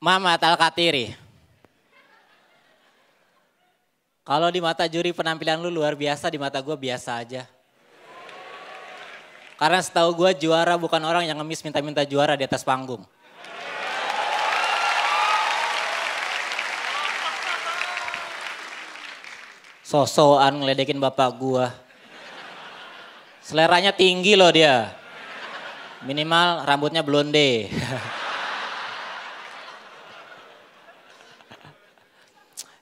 Mama Talkatiri. Kalau di mata juri penampilan lu luar biasa, di mata gue biasa aja. Karena setahu gue juara bukan orang yang ngemis minta-minta juara di atas panggung. Sosoan ngeledekin bapak gue. Seleranya tinggi loh dia. Minimal rambutnya blonde.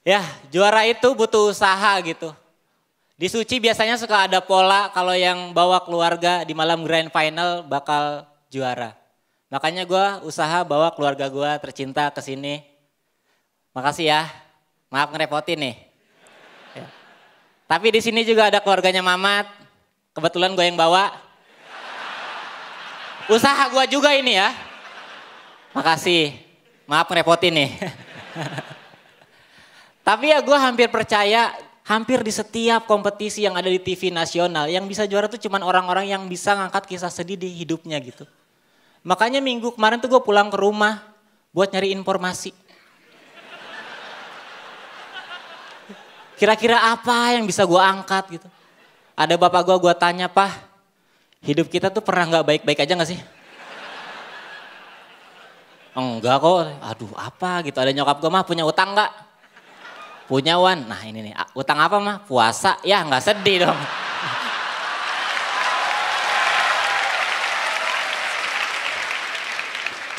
Ya, juara itu butuh usaha gitu. Di Suci biasanya suka ada pola kalau yang bawa keluarga di malam grand final bakal juara. Makanya gue usaha bawa keluarga gue tercinta ke sini. Makasih ya, maaf ngerepotin nih. Ya. Tapi di sini juga ada keluarganya Mamat. Kebetulan gue yang bawa. Usaha gue juga ini ya. Makasih, maaf ngerepotin nih. Tapi ya gue hampir percaya hampir di setiap kompetisi yang ada di TV nasional yang bisa juara tuh cuman orang-orang yang bisa ngangkat kisah sedih di hidupnya gitu. Makanya minggu kemarin tuh gue pulang ke rumah buat nyari informasi. Kira-kira apa yang bisa gue angkat gitu. Ada bapak gue, gue tanya, Pak, hidup kita tuh pernah gak baik-baik aja gak sih? Enggak kok, aduh apa gitu. Ada nyokap gue mah punya utang gak? Punya Wan. Nah ini nih, utang apa mah? Puasa. Ya nggak sedih dong.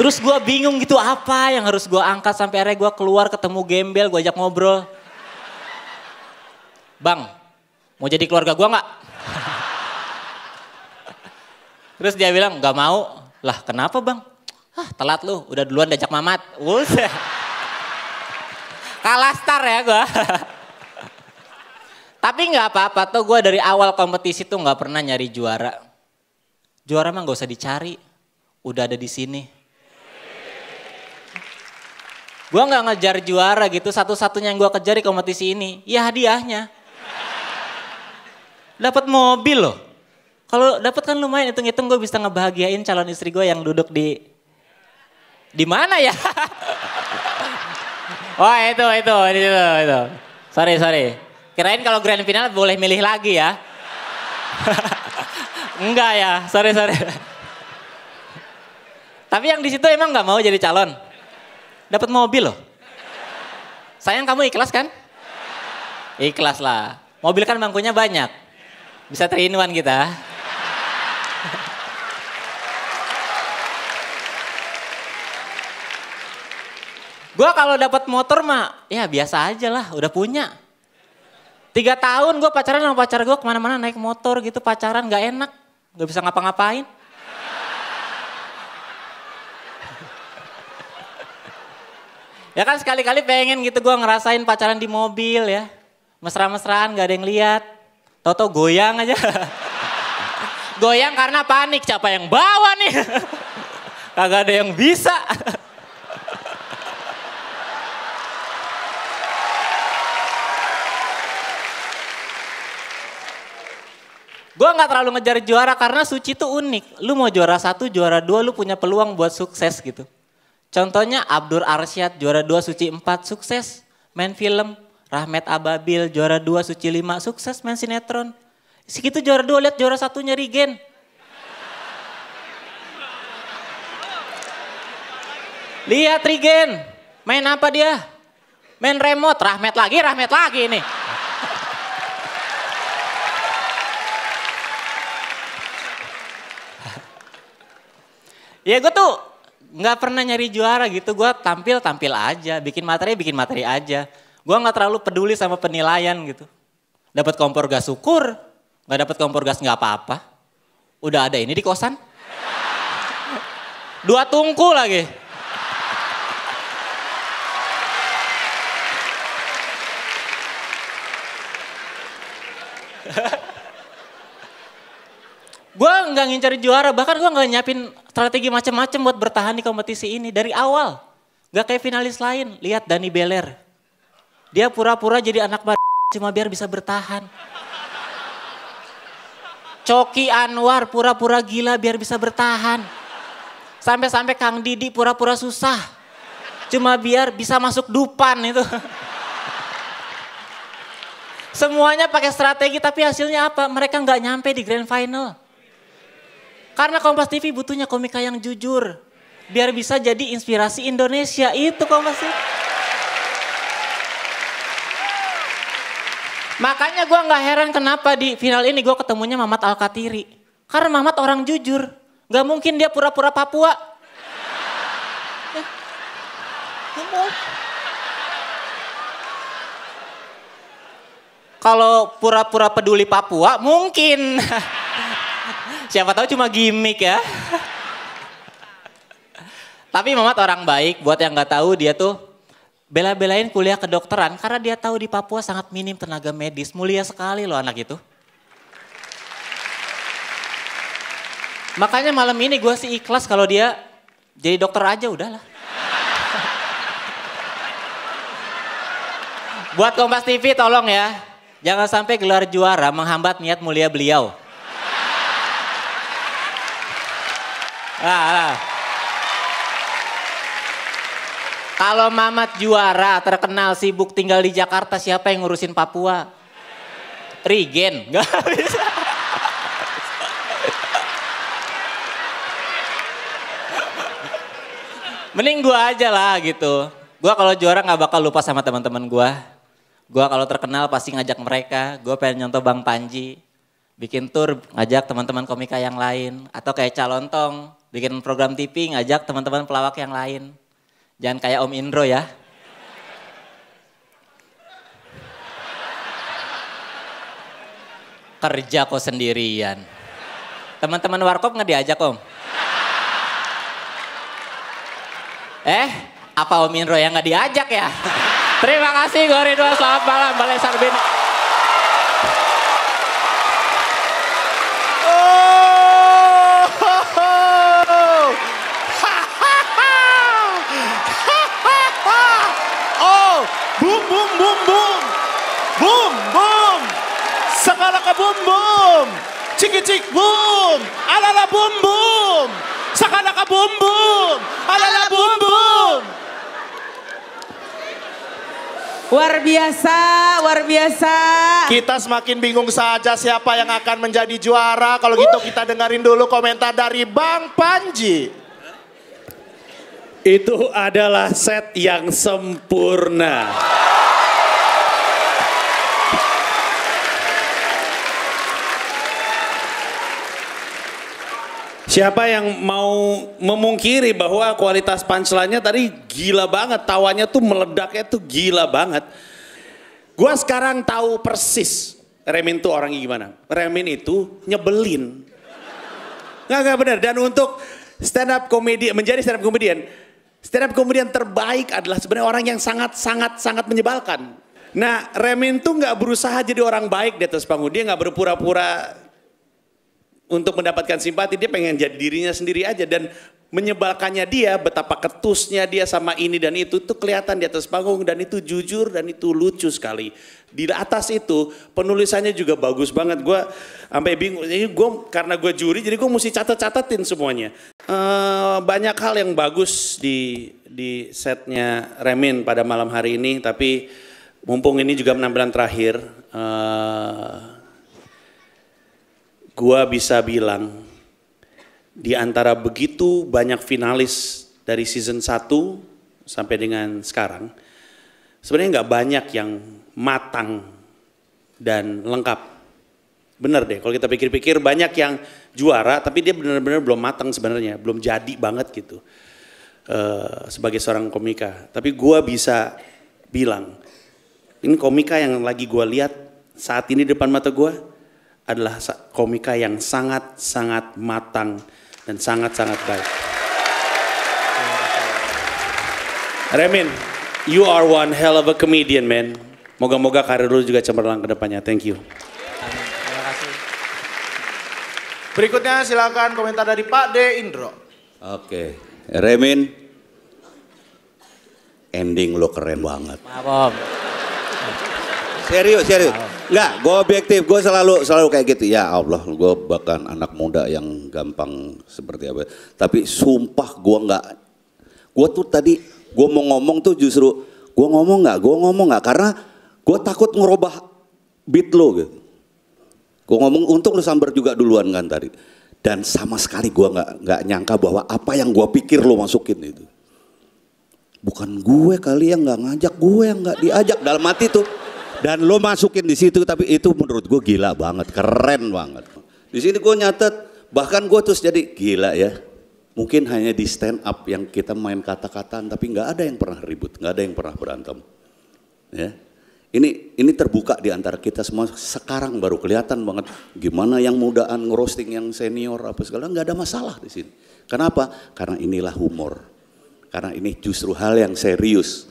Terus gue bingung gitu apa yang harus gue angkat sampai akhirnya gue keluar ketemu gembel, gue ajak ngobrol. Bang, mau jadi keluarga gue nggak? Terus dia bilang gak mau. Lah kenapa bang? Hah telat lu, udah duluan diajak mamat. Wuset. Kalah star ya gue. Tapi nggak apa-apa tuh gue dari awal kompetisi tuh nggak pernah nyari juara. Juara mah nggak usah dicari, udah ada di sini. Gue nggak ngejar juara gitu, satu-satunya yang gue kejar di kompetisi ini, ya hadiahnya. Dapat mobil loh. Kalau dapat kan lumayan, hitung-hitung gue bisa ngebahagiain calon istri gue yang duduk di di mana ya? Wah oh, itu, itu, itu, itu. Sorry, sorry. Kirain kalau grand final boleh milih lagi ya. Enggak ya, sorry, sorry. Tapi yang di situ emang nggak mau jadi calon. Dapat mobil loh. Sayang kamu ikhlas kan? Ikhlas lah. Mobil kan bangkunya banyak. Bisa terinwan kita. Gue kalau dapat motor mah ya biasa aja lah, udah punya. Tiga tahun gue pacaran sama pacar gue kemana-mana naik motor gitu pacaran gak enak. Gak bisa ngapa-ngapain. ya kan sekali-kali pengen gitu gue ngerasain pacaran di mobil ya. Mesra-mesraan gak ada yang lihat. Toto goyang aja. goyang karena panik siapa yang bawa nih. Kagak ada yang bisa. Gue nggak terlalu ngejar juara karena suci itu unik. Lu mau juara satu, juara dua, lu punya peluang buat sukses gitu. Contohnya Abdur Arsyad juara dua, suci empat, sukses main film. Rahmat Ababil juara dua, suci lima, sukses main sinetron. Segitu juara dua, lihat juara satunya Rigen. Lihat Rigen, main apa dia? Main remote, Rahmat lagi, Rahmat lagi nih. ya gue tuh nggak pernah nyari juara gitu. Gue tampil tampil aja, bikin materi bikin materi aja. Gue nggak terlalu peduli sama penilaian gitu. Dapat kompor gas syukur, nggak dapat kompor gas nggak apa-apa. Udah ada ini di kosan. Dua tungku lagi. gue nggak ngincar juara bahkan gue nggak nyiapin strategi macam-macam buat bertahan di kompetisi ini dari awal. Gak kayak finalis lain. Lihat Dani Beler. Dia pura-pura jadi anak bar cuma biar bisa bertahan. Coki Anwar pura-pura gila biar bisa bertahan. Sampai-sampai Kang Didi pura-pura susah. Cuma biar bisa masuk dupan itu. Semuanya pakai strategi tapi hasilnya apa? Mereka nggak nyampe di grand final. Karena Kompas TV butuhnya komika yang jujur. Biar bisa jadi inspirasi Indonesia. Itu Kompas TV. Makanya gue gak heran kenapa di final ini gue ketemunya Mamat Alkatiri. Karena Mamat orang jujur. Gak mungkin dia pura-pura Papua. Kalau pura-pura peduli Papua mungkin. Siapa tahu cuma gimmick ya. Tapi Mamat orang baik, buat yang nggak tahu dia tuh bela-belain kuliah kedokteran karena dia tahu di Papua sangat minim tenaga medis. Mulia sekali loh anak itu. Makanya malam ini gue sih ikhlas kalau dia jadi dokter aja udahlah. buat Kompas TV tolong ya, jangan sampai gelar juara menghambat niat mulia beliau. Nah, nah. Kalau Mamat juara, terkenal sibuk tinggal di Jakarta, siapa yang ngurusin Papua? Rigen, nggak bisa. Mending gue aja lah gitu. Gue kalau juara nggak bakal lupa sama teman-teman gue. Gue kalau terkenal pasti ngajak mereka. Gue pengen nyontoh Bang Panji, bikin tour ngajak teman-teman komika yang lain atau kayak calontong bikin program TV, ngajak teman-teman pelawak yang lain. Jangan kayak Om Indro ya. Kerja kok sendirian. Teman-teman warkop nggak diajak Om? Eh, apa Om Indro yang nggak diajak ya? Terima kasih Gorido. selamat malam Balai Sarbini. boom. Chiki chik boom. Alala boom boom. ka boom boom. Alala boom boom. Luar biasa, luar biasa. Kita semakin bingung saja siapa yang akan menjadi juara. Kalau gitu uh. kita dengerin dulu komentar dari Bang Panji. Itu adalah set yang sempurna. Siapa yang mau memungkiri bahwa kualitas pancelannya tadi gila banget, tawanya tuh meledaknya tuh gila banget. Gua sekarang tahu persis Remin tuh orangnya gimana. Remin itu nyebelin. Enggak nggak benar. Dan untuk stand up komedi, menjadi stand up komedian, stand up komedian terbaik adalah sebenarnya orang yang sangat, sangat, sangat menyebalkan. Nah, Remin tuh nggak berusaha jadi orang baik di atas panggung. Dia nggak berpura-pura untuk mendapatkan simpati dia pengen jadi dirinya sendiri aja dan menyebalkannya dia betapa ketusnya dia sama ini dan itu tuh kelihatan di atas panggung dan itu jujur dan itu lucu sekali di atas itu penulisannya juga bagus banget gue sampai bingung ini gue karena gue juri jadi gue mesti catat catatin semuanya e, banyak hal yang bagus di di setnya Remin pada malam hari ini tapi mumpung ini juga penampilan terakhir eh, gua bisa bilang di antara begitu banyak finalis dari season 1 sampai dengan sekarang, sebenarnya nggak banyak yang matang dan lengkap. Bener deh, kalau kita pikir-pikir banyak yang juara, tapi dia benar-benar belum matang sebenarnya, belum jadi banget gitu uh, sebagai seorang komika. Tapi gua bisa bilang, ini komika yang lagi gua lihat saat ini depan mata gua adalah komika yang sangat-sangat matang dan sangat-sangat baik. Remin, you are one hell of a comedian, man. Moga-moga karir lu juga cemerlang ke depannya. Thank you. Terima kasih. Berikutnya silakan komentar dari Pak D. Indro. Oke, Remin, ending lo keren banget. Maaf, Om. Serius, serius. Maaf. Enggak, gue objektif, gue selalu selalu kayak gitu. Ya Allah, gue bahkan anak muda yang gampang seperti apa. Tapi sumpah gue enggak, gue tuh tadi gue mau ngomong tuh justru gue ngomong nggak, gue ngomong nggak karena gue takut ngerubah beat lo gitu. Gue ngomong untung lu sambar juga duluan kan tadi. Dan sama sekali gue nggak nggak nyangka bahwa apa yang gue pikir lo masukin itu. Bukan gue kali yang nggak ngajak, gue yang nggak diajak dalam mati tuh. Dan lo masukin di situ tapi itu menurut gue gila banget, keren banget. Di sini gue nyatet, bahkan gue terus jadi gila ya. Mungkin hanya di stand up yang kita main kata-kataan tapi nggak ada yang pernah ribut, nggak ada yang pernah berantem. Ya. Ini ini terbuka di antara kita semua. Sekarang baru kelihatan banget gimana yang mudaan ngerosting yang senior apa segala nggak ada masalah di sini. Kenapa? Karena inilah humor. Karena ini justru hal yang serius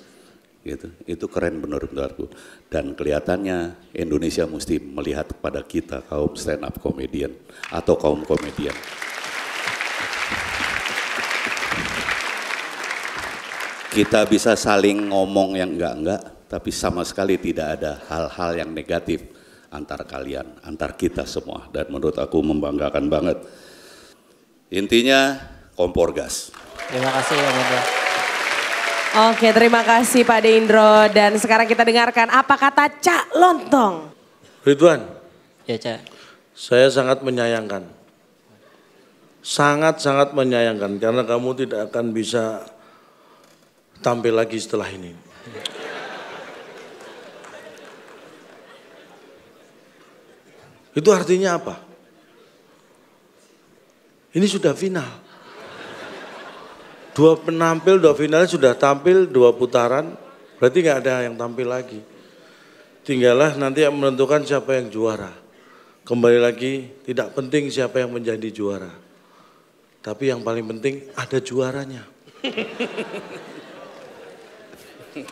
gitu. Itu keren benar menurutku. Dan kelihatannya Indonesia mesti melihat kepada kita kaum stand up comedian atau kaum komedian. Kita bisa saling ngomong yang enggak-enggak, tapi sama sekali tidak ada hal-hal yang negatif antar kalian, antar kita semua. Dan menurut aku membanggakan banget. Intinya kompor gas. Terima kasih ya, Oke, terima kasih Pak Deindro. Dan sekarang kita dengarkan apa kata Cak Lontong. Ridwan. Ya, Cak. Saya sangat menyayangkan. Sangat-sangat menyayangkan karena kamu tidak akan bisa tampil lagi setelah ini. Itu artinya apa? Ini sudah final. Dua penampil, dua final sudah tampil dua putaran, berarti nggak ada yang tampil lagi. Tinggallah nanti yang menentukan siapa yang juara. Kembali lagi, tidak penting siapa yang menjadi juara. Tapi yang paling penting ada juaranya.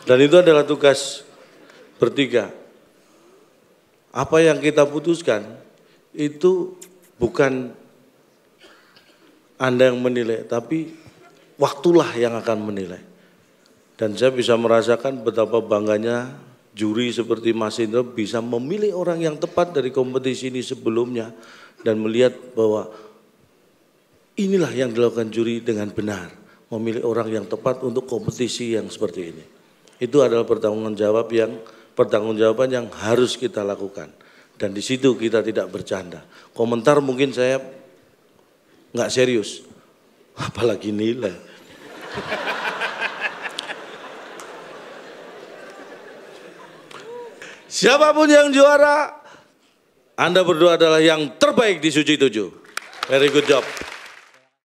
Dan itu adalah tugas bertiga. Apa yang kita putuskan itu bukan Anda yang menilai, tapi waktulah yang akan menilai. Dan saya bisa merasakan betapa bangganya juri seperti Mas Indra bisa memilih orang yang tepat dari kompetisi ini sebelumnya dan melihat bahwa inilah yang dilakukan juri dengan benar, memilih orang yang tepat untuk kompetisi yang seperti ini. Itu adalah pertanggung jawab yang pertanggung yang harus kita lakukan. Dan di situ kita tidak bercanda. Komentar mungkin saya nggak serius, apalagi nilai. Siapapun yang juara, Anda berdua adalah yang terbaik di Suci Tujuh. Very good job.